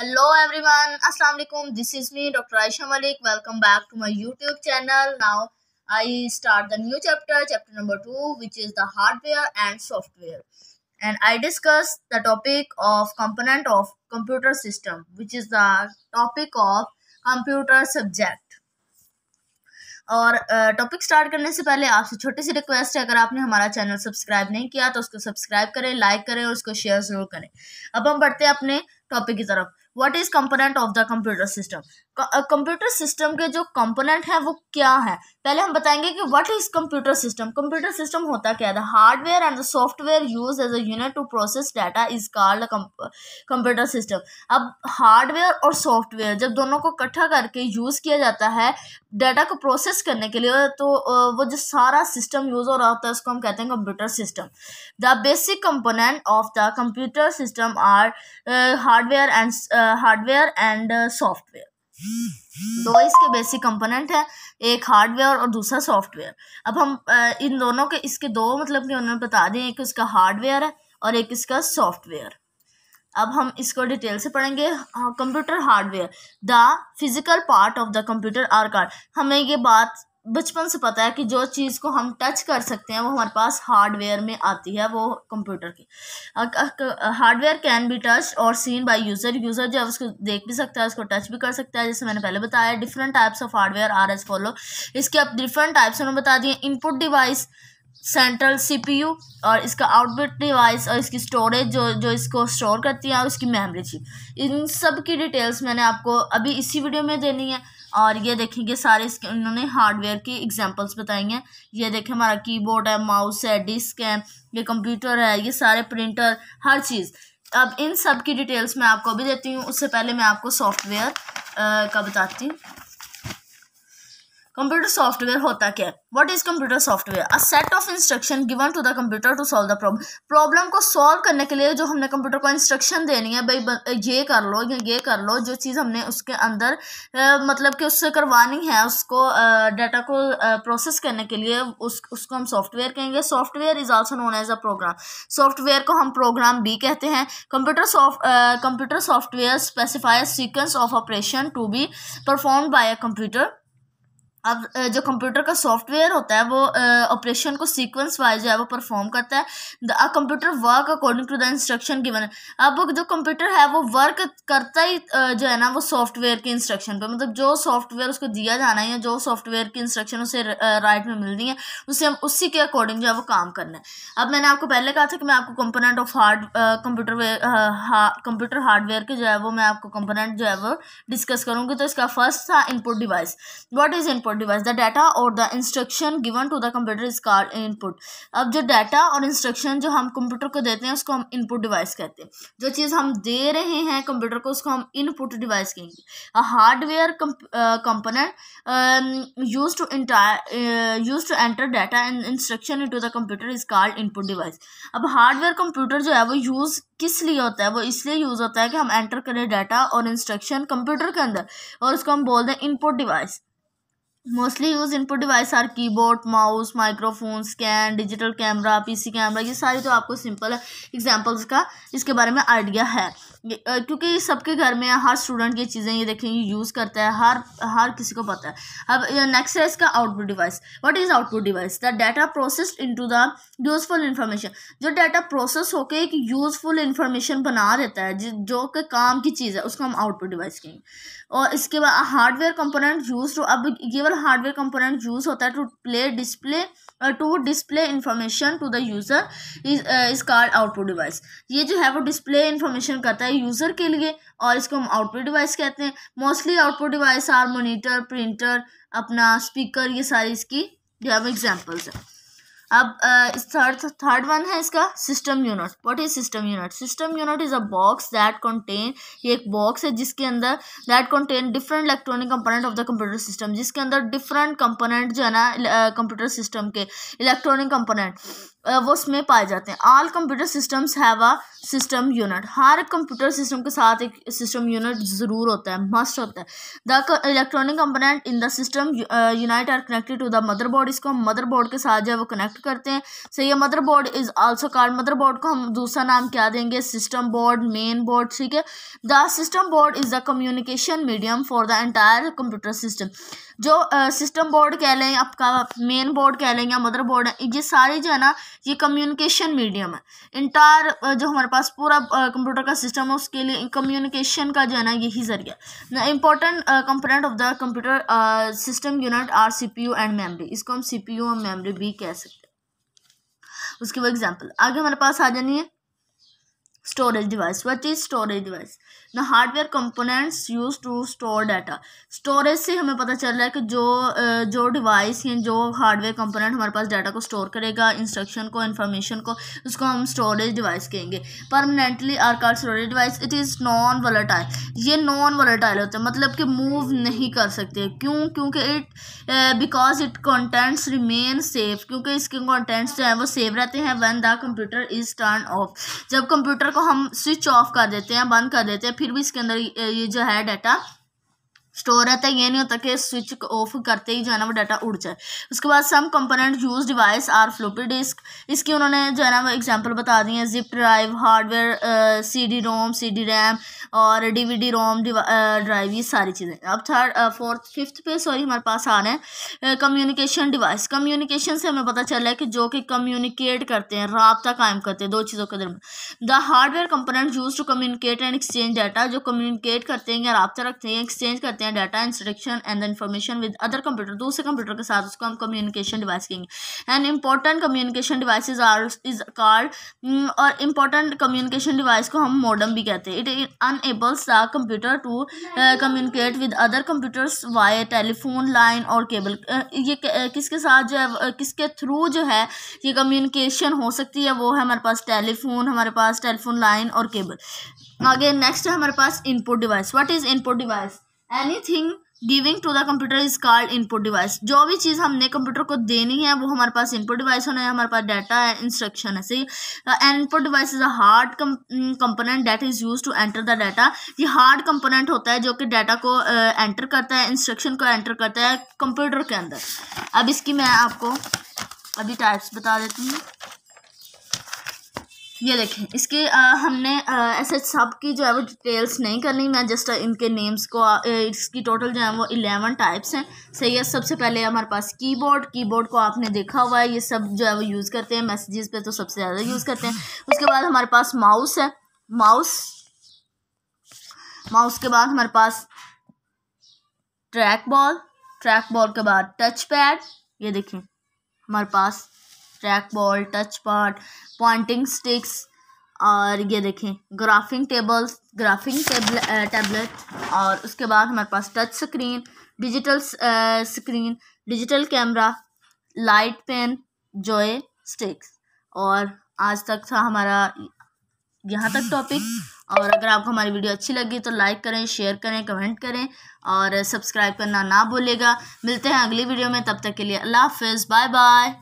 hello everyone अस्सलाम वालेकुम this is me doctor Ayesha Malik welcome back to my YouTube channel now I start the new chapter chapter number two which is the hardware and software and I discuss the topic of component of computer system which is the topic of computer subject और topic start करने से पहले आपसे छोटी सी request है अगर आपने हमारा चैनल सब्सक्राइब नहीं किया तो उसको सब्सक्राइब करें लाइक करें और उसको शेयर ज़रूर करें अब हम बढ़ते हैं अपने टॉपिक की तरफ what is component of the computer system computer system के जो कंपोनेंट हैं वो क्या है पहले हम बताएंगे कि what is computer system computer system होता क्या है the hardware and the software use as a unit to process data is called computer system अब हार्डवेयर और सॉफ्टवेयर जब दोनों को इकट्ठा करके यूज़ किया जाता है डाटा को प्रोसेस करने के लिए तो वो जो सारा सिस्टम यूज़ हो रहा होता है उसको हम कहते हैं computer system the basic component of the computer system are hardware and hardware and software दो इसके बेसिक कंपोनेंट है एक हार्डवेयर और दूसरा सॉफ्टवेयर अब हम इन दोनों के इसके दो मतलब कि उन्होंने बता दें एक इसका हार्डवेयर है और एक इसका सॉफ्टवेयर अब हम इसको डिटेल से पढ़ेंगे computer hardware the physical part of the computer are called हमें ये बात बचपन से पता है कि जो चीज़ को हम टच कर सकते हैं वो हमारे पास हार्डवेयर में आती है वो कंप्यूटर की हार्डवेयर कैन बी टच और सीन बाय यूज़र यूज़र जो है उसको देख भी सकता है उसको टच भी कर सकता है जैसे मैंने पहले बताया different types of hardware are as follow इसके अब डिफरेंट टाइप्स में बता दिए इनपुट डिवाइस सेंट्रल सीपीयू और इसका आउटपुट डिवाइस और इसकी स्टोरेज जो जो इसको स्टोर करती है और इसकी मेमोरी चिप इन सब की डिटेल्स मैंने आपको अभी इसी वीडियो में देनी है और ये देखेंगे सारे इसके उन्होंने हार्डवेयर की एग्जांपल्स बताई हैं ये देखें हमारा कीबोर्ड है माउस है डिस्क है ये कंप्यूटर है ये सारे प्रिंटर हर चीज़ अब इन सब की डिटेल्स मैं आपको अभी देती हूँ उससे पहले मैं आपको सॉफ्टवेयर का बताती हूँ कंप्यूटर सॉफ्टवेयर होता क्या है what is computer software a set of instruction given to the computer to solve the problem problem को सॉल्व करने के लिए जो हमने कंप्यूटर को इंस्ट्रक्शन देनी है भाई ये कर लो या ये कर लो जो चीज़ हमने उसके अंदर आ, मतलब कि उससे करवानी है उसको डाटा को प्रोसेस करने के लिए उस उसको हम सॉफ्टवेयर कहेंगे software is also known as a program software को हम प्रोग्राम भी कहते हैं computer soft computer software specify sequence of operation to be perform by a computer अब जो कंप्यूटर का सॉफ्टवेयर होता है वो ऑपरेशन को सीक्वेंस वाइज जो है वो परफॉर्म करता है a computer work according to the instruction given अब जो कंप्यूटर है वो वर्क करता ही जो है ना वो सॉफ्टवेयर के इंस्ट्रक्शन पर मतलब जो सॉफ्टवेयर उसको दिया जाना है या जो सॉफ्टवेयर की इंस्ट्रक्शन उसे राइट में मिलनी है उसे हम उसी के अकॉर्डिंग जो है वो काम करना है अब मैंने आपको पहले कहा था कि मैं आपको component of hard computer computer hardware के जो है वो मैं आपको कंपोनेंट जो है वो डिस्कस करूँगी तो इसका फर्स्ट था input device what is input input device the data और the instruction given to the computer is called input अब जो डाटा और इंस्ट्रक्शन जो हम कंप्यूटर को देते हैं उसको हम इनपुट डिवाइस कहते हैं जो चीज़ हम दे रहे हैं कंप्यूटर को उसको हम इनपुट डिवाइस कहेंगे hardware component use to use to enter data and instruction into the computer is called input device अब हार्डवेयर कंप्यूटर जो है वो यूज़ किस लिए होता है वो इसलिए यूज़ होता है कि हम एंटर करें डाटा और इंस्ट्रक्शन कंप्यूटर के अंदर और उसको हम बोल दें input device mostly use input device are keyboard mouse microphone scan digital camera PC camera ये सारी तो आपको सिंपल एग्जांपल्स का इसके बारे में आइडिया है क्योंकि सबके घर में हर स्टूडेंट ये चीज़ें ये देखें यूज़ करता है हर हर किसी को पता है अब नेक्स्ट है इसका output device what is output device the data processed into the useful information जो डाटा प्रोसेस होकर एक यूज़फुल इंफॉर्मेशन बना देता है जो कि काम की चीज़ है उसको हम आउटपुट डिवाइस कहेंगे और इसके बाद हार्डवेयर कंपोनेंट यूज टू अब ये वाला हार्डवेयर कंपोनेंट यूज़ होता है to play display to display information to the user is called output device ये जो है वो डिस्प्ले इंफॉर्मेशन करता है यूज़र के लिए और इसको हम आउटपुट डिवाइस कहते हैं mostly output device are monitor printer अपना स्पीकर ये सारी इसकी जो है एग्जाम्पल्स हैं अब थर्ड थर्ड वन है इसका system unit what is system unit system unit is a box that contain ये एक बॉक्स है जिसके अंदर that contain different electronic component of the computer system जिसके अंदर डिफरेंट कंपोनेंट जो है ना कंप्यूटर सिस्टम के इलेक्ट्रॉनिक कंपोनेंट वो उसमें पाए जाते हैं all computer systems have a system unit हर कंप्यूटर सिस्टम के साथ एक सिस्टम यूनिट ज़रूर होता है मस्ट होता है the electronic component in the system unit are connected to the mother board इसको हम मदर बोर्ड के साथ जो है वो कनेक्ट करते हैं सही है mother board is also called mother board को हम दूसरा नाम क्या देंगे सिस्टम बोर्ड मेन बोर्ड ठीक है the system board is the communication medium for the entire computer system जो सिस्टम बोर्ड कह लें आपका मेन बोर्ड कह लें या मदर बोर्ड ये सारी जो है ना ये कम्युनिकेशन मीडियम है इंटायर जो हमारे पास पूरा कंप्यूटर का सिस्टम है उसके लिए कम्युनिकेशन का जो है ना यही जरिया the important component of the computer system unit are C P U and memory इसको हम सी पी यू और मेमरी भी कह सकते हैं उसकी वो एग्जाम्पल आगे हमारे पास आ जानी है storage device what is storage device the hardware components use to store data storage से हमें पता चल रहा है कि जो जो डिवाइस हैं जो हार्डवेयर कंपोनेंट हमारे पास डाटा को स्टोर करेगा इंस्ट्रक्शन को इन्फॉर्मेशन को उसको हम स्टोरेज डिवाइस कहेंगे permanently are called storage device it is non volatile ये नॉन वोलेटाइल होता है मतलब कि मूव नहीं कर सकते क्यों क्योंकि it because it contents remain safe क्योंकि इसके कॉन्टेंट्स जो हैं वो सेफ रहते हैं when the computer is turn off जब कंप्यूटर को हम स्विच ऑफ कर देते हैं बंद कर देते हैं फिर भी इसके अंदर ये जो है डाटा स्टोर रहता है तो ये नहीं होता कि स्विच ऑफ करते ही जो है ना वो डाटा उड़ जाए उसके बाद some component use device are floppy disk इसकी उन्होंने जो है ना वो एग्जांपल बता दी है zip drive hardware C D ROM C D RAM और D V D ROM drive ये सारी चीज़ें अब थर्ड फोर्थ फिफ्थ पे सॉरी हमारे पास आ रहे हैं कम्युनिकेशन डिवाइस कम्युनिकेशन से हमें पता चला है कि जो कि कम्युनिकेट करते हैं रबता कायम करते हैं दो चीज़ों के दरमियान the hardware component use to communicate and exchange data जो कम्युनिकेट करते हैं या रबता रखते हैं एक्सचेंज करते हैं करते हैं data instruction and information with other computer दूसरे कंप्यूटर के साथ उसको हम कम्युनिकेशन डिवाइस कहेंगे and important communication device are is card और इम्पॉर्टेंट कम्युनिकेशन डिवाइस को हम मॉडर्न भी कहते हैं it enables the computer to communicate with other computers via telephone line और केबल ये uh, किसके साथ जो है uh, किसके थ्रू जो है ये कम्युनिकेशन हो सकती है वो है हमारे पास टेलीफोन हमारे पास टेलीफोन लाइन और केबल आगे नेक्स्ट है हमारे पास input device what is input device anything giving to the computer is called input device जो भी चीज़ हमने कंप्यूटर को देनी है वो हमारे पास इनपुट डिवाइस होना है हमारे पास डाटा है इंस्ट्रक्शन है सही input device is a hard component that is use to enter the data ये हार्ड कंपोनेंट होता है जो कि डाटा को एंटर uh, करता है इंस्ट्रक्शन को एंटर करता है कंप्यूटर के अंदर अब इसकी मैं आपको अभी टाइप्स बता देती हूँ ये देखें इसके आ, हमने ऐसे सब की जो है वो डिटेल्स नहीं करनी मैं जस्ट इनके नेम्स को इसकी टोटल जो है वो इलेवन टाइप्स हैं सही है सबसे पहले हमारे पास कीबोर्ड कीबोर्ड को आपने देखा हुआ है ये सब जो है वो यूज़ करते हैं मैसेजेस पे तो सबसे ज़्यादा यूज़ करते हैं उसके बाद हमारे पास माउस है माउस माउस के बाद हमारे पास ट्रैक बॉल ट्रैक बॉल के बाद टच पैड ये देखें हमारे पास track ball touch part pointing sticks और ये देखें ग्राफिंग टेबल्स ग्राफिंग टैबलेट और उसके बाद हमारे पास touch screen digital screen digital camera light pen joy sticks और आज तक था हमारा यहाँ तक टॉपिक और अगर आपको हमारी वीडियो अच्छी लगी तो लाइक करें शेयर करें कमेंट करें और सब्सक्राइब करना ना भूलेगा मिलते हैं अगली वीडियो में तब तक के लिए अल्लाह हाफिज़ बाय बाय